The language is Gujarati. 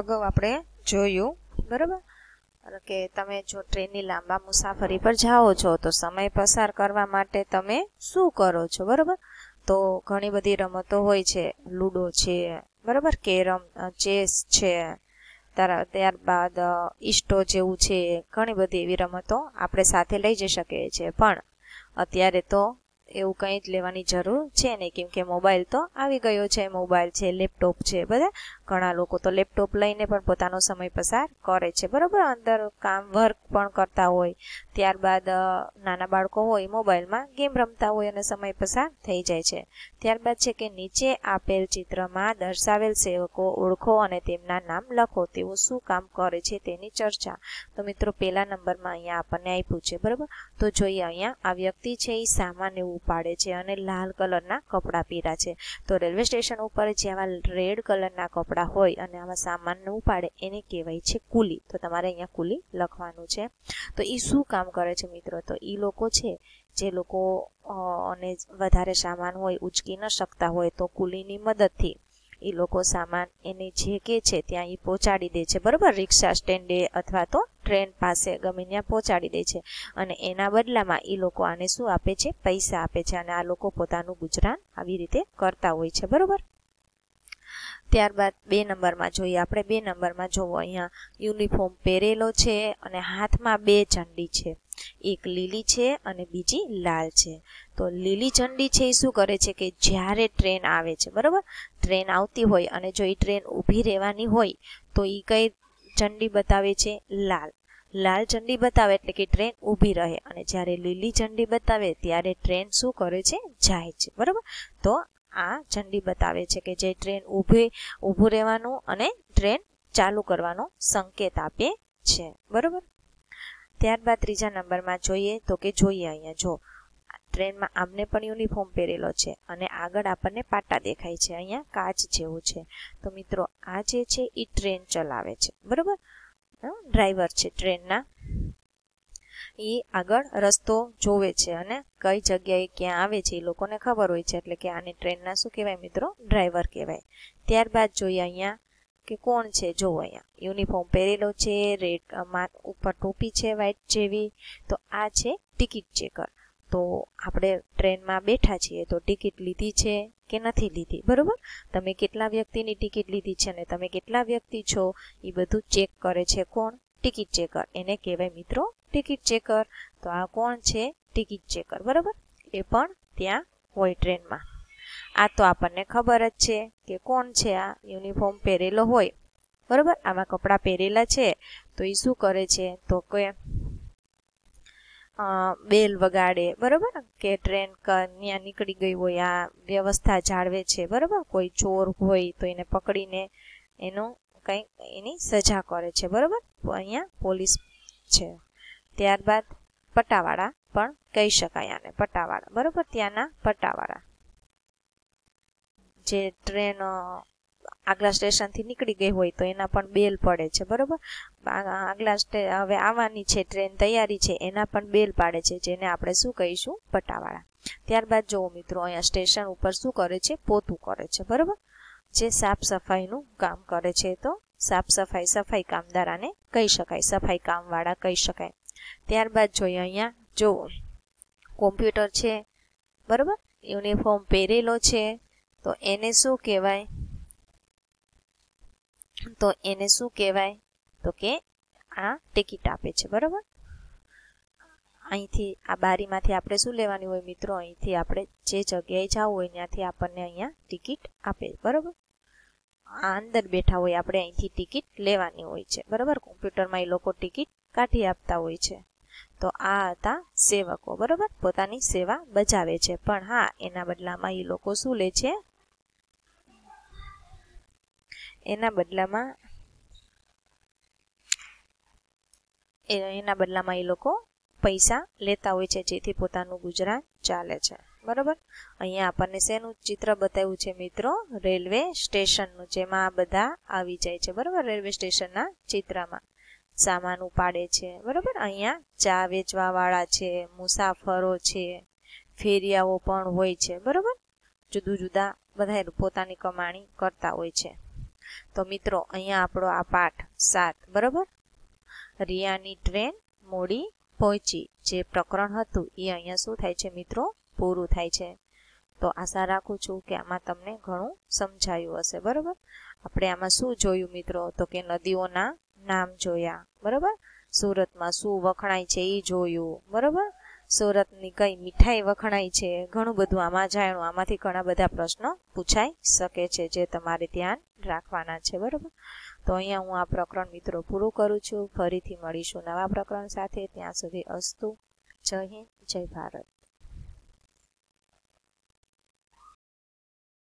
અગાઉ આપણે જોયું બરાબર કે તમે જો ટ્રેનની લાંબા મુસાફરી પર જાઓ છો તો સમય પસાર કરવા માટે તમે શું કરો છો બરાબર તો ઘણી બધી રમતો હોય છે લૂડો છે બરાબર કેરમ ચેસ છે ત્યારબાદ ઈસ્ટો જેવું છે ઘણી બધી એવી રમતો આપણે સાથે લઈ જઈ શકીએ છીએ પણ અત્યારે તો એવું કંઈ જ લેવાની જરૂર છે નહીં કેમકે મોબાઈલ તો આવી ગયો છે મોબાઈલ છે લેપટોપ છે બધા ઘણા લોકો તો લેપટોપ લઈને પણ પોતાનો સમય પસાર કરે છે બરાબર અંદર કામ વર્ક પણ કરતા હોય ત્યારબાદ નાના બાળકો હોય મોબાઈલમાં ગેમ રમતા હોય અને સમય પસાર થઈ જાય છે ત્યારબાદ છે કે નીચે આપેલ ચિત્રમાં દર્શાવેલ સેવકો ઓળખો અને તેમના નામ લખો તેઓ શું કામ કરે છે તેની ચર્ચા તો મિત્રો પહેલા નંબરમાં અહીંયા આપણને આપ્યું છે બરાબર તો જોઈએ અહીંયા આ વ્યક્તિ છે એ સામાન્ય ઉપાડે છે અને લાલ કલરના કપડાં પહેર્યા છે તો રેલવે સ્ટેશન ઉપર જે આવા રેડ કલરના કપડાં હોય અને આવા સામાનને ઉપાડે એને કહેવાય છે કુલી તો તમારે અહીંયા કુલી લખવાનું છે તો એ શું કામ કરે છે મિત્રો તો એ લોકો છે જે લોકો અને વધારે સામાન હોય ઉચકી ન શકતા હોય તો કુલીની મદદથી એ લોકો સામાન એને જે કે છે ત્યાં એ પહોંચાડી દે છે બરાબર રિક્ષા સ્ટેન્ડે અથવા તો ટ્રેન પાસે ગમે ત્યાં પહોંચાડી દે છે અને એના બદલામાં એ લોકો આને શું આપે છે પૈસા આપે છે અને આ લોકો પોતાનું ગુજરાન આવી રીતે કરતા હોય છે બરાબર ત્યારબાદ બે નંબરમાં જોઈએ આપણે બે નંબરમાં જોવો અહીંયા યુનિફોર્મ પહેરેલો છે અને હાથમાં બે ઝંડી છે એક લીલી છે અને બીજી લાલ છે તો લીલી ઝંડી છે એ શું કરે છે કે જ્યારે ટ્રેન આવે છે બરાબર ટ્રેન આવતી હોય અને જો એ ટ્રેન ઊભી રહેવાની હોય તો એ કઈ ઝંડી બતાવે છે લાલ લાલ ઝંડી બતાવે એટલે કે ટ્રેન ઊભી રહે અને જ્યારે લીલી ઝંડી બતાવે ત્યારે ટ્રેન શું કરે છે જાય છે બરાબર તો આ ઝંડી બતાવે છે કે જે ટ્રેન ઊભે ઊભું રહેવાનું અને ટ્રેન ચાલુ કરવાનો સંકેત આપે છે બરાબર ત્યારબાદ ત્રીજા નંબરમાં જોઈએ તો કે જોઈએ અહીંયા જો ટ્રેનમાં આમને પણ યુનિફોર્મ પહેરેલો છે અને આગળ આપણને પાટા દેખાય છે અહીંયા કાચ જેવું છે તો મિત્રો આ જે છે એ ટ્રેન ચલાવે છે બરાબર ડ્રાઈવર છે ટ્રેનના એ આગળ રસ્તો જોવે છે અને કઈ જગ્યાએ ક્યાં આવે છે એ લોકોને ખબર હોય છે એટલે કે આને ટ્રેનના શું કહેવાય મિત્રો ડ્રાઈવર કહેવાય ત્યારબાદ જોઈએ અહીંયા કે કોણ છે જો અહીંયા યુનિફોર્મ પહેરેલો છે રેડ ઉપર ટોપી છે વ્હાઇટ જેવી તો આ છે ટિકિટ ચેકર તો આપણે ટ્રેનમાં બેઠા છીએ તો ટિકિટ લીધી છે કે નથી લીધી બરાબર તમે કેટલા વ્યક્તિની ટિકિટ લીધી છે અને તમે કેટલા વ્યક્તિ છો એ બધું ચેક કરે છે કોણ ટિકિટ ચેકર એને કહેવાય મિત્રો ટિકિટ ચેકર તો આ કોણ છે ટિકિટ ચેકર બરાબર એ પણ ત્યાં હોય ટ્રેનમાં આ તો આપણને ખબર જ છે કે કોણ છે આ યુનિફોર્મ પહેરેલો હોય બરાબર આમાં કપડાં પહેરેલા છે તો એ શું કરે છે તો કે બેલ વગાડે બરાબર કે ટ્રેન ત્યાં નીકળી ગઈ હોય આ વ્યવસ્થા જાળવે છે બરાબર કોઈ ચોર હોય તો એને પકડીને એનું કંઈક એની સજા કરે છે બરાબર અહીંયા પોલીસ છે ત્યારબાદ પટાવાળા પણ કહી શકાય આને પટાવાળા બરાબર ત્યાંના પટાવાળા જે ટ્રેન આગલા સ્ટેશનથી નીકળી ગઈ હોય તો એના પણ બેલ પડે છે બરાબર આગલા સ્ટે હવે આવવાની છે ટ્રેન તૈયારી છે એના પણ બેલ પાડે છે જેને આપણે શું કહીશું પટાવાળા ત્યારબાદ જોવો મિત્રો અહીંયા સ્ટેશન ઉપર શું કરે છે પોતું કરે છે બરાબર જે સાફ સફાઈનું કામ કરે છે તો સાફ સફાઈ સફાઈ કામદારાને કહી શકાય સફાઈ કામવાળા કહી શકાય ત્યારબાદ જોઈએ અહીંયા જુઓ કોમ્પ્યુટર છે બરાબર યુનિફોર્મ પહેરેલો છે તો એને શું કહેવાય તો એને શું કહેવાય તો કે આ ટિકિટ આપે છે બરાબર અહીંથી આ બારીમાંથી આપણે શું લેવાની હોય મિત્રો અહીંથી આપણે જે જગ્યાએ જવું હોય ત્યાંથી આપણને અહીંયા ટિકિટ આપે બરાબર આ અંદર બેઠા હોય આપણે અહીંથી ટિકિટ લેવાની હોય છે બરાબર કોમ્પ્યુટરમાં એ લોકો ટિકિટ કાઢી આપતા હોય છે તો આ હતા સેવકો બરાબર પોતાની સેવા બજાવે છે પણ હા એના બદલામાં એ લોકો શું લે છે એના બદલામાં એના બદલામાં એ લોકો પૈસા લેતા હોય છે જેથી પોતાનું ગુજરાન ચાલે છે બરાબર અહીંયા આપણને શેનું ચિત્ર બતાવ્યું છે મિત્રો રેલવે સ્ટેશનનું જેમાં આ બધા આવી જાય છે બરાબર રેલવે સ્ટેશનના ચિત્રમાં સામાન ઉપાડે છે બરાબર અહીંયા ચા વેચવાવાળા છે મુસાફરો છે ફેરિયાઓ પણ હોય છે બરાબર જુદું જુદા બધા પોતાની કમાણી કરતા હોય છે તો મિત્રો અહીંયા આપણો આ પાઠ સાત બરાબર રિયાની ટ્રેન મોડી પહોંચી જે પ્રકરણ હતું એ અહીંયા શું થાય છે મિત્રો પૂરું થાય છે તો આશા રાખું છું કે આમાં તમને ઘણું સમજાયું હશે બરાબર આપણે આમાં શું જોયું મિત્રો તો કે નદીઓના નામ જોયા બરાબર સુરતમાં શું વખણાય છે એ જોયું બરાબર સુરતની કઈ મીઠાઈ વખણાય છે ઘણું બધું આમાં જાણ્યું આમાંથી ઘણા બધા પ્રશ્નો પૂછાઈ શકે છે જે તમારે ધ્યાન રાખવાના છે બરાબર તો અહીંયા હું આ પ્રકરણ મિત્રો પૂરું કરું છું ફરીથી મળીશું નવા પ્રકરણ સાથે ત્યાં સુધી અસ્તુ જય હિન્દ જય ભારત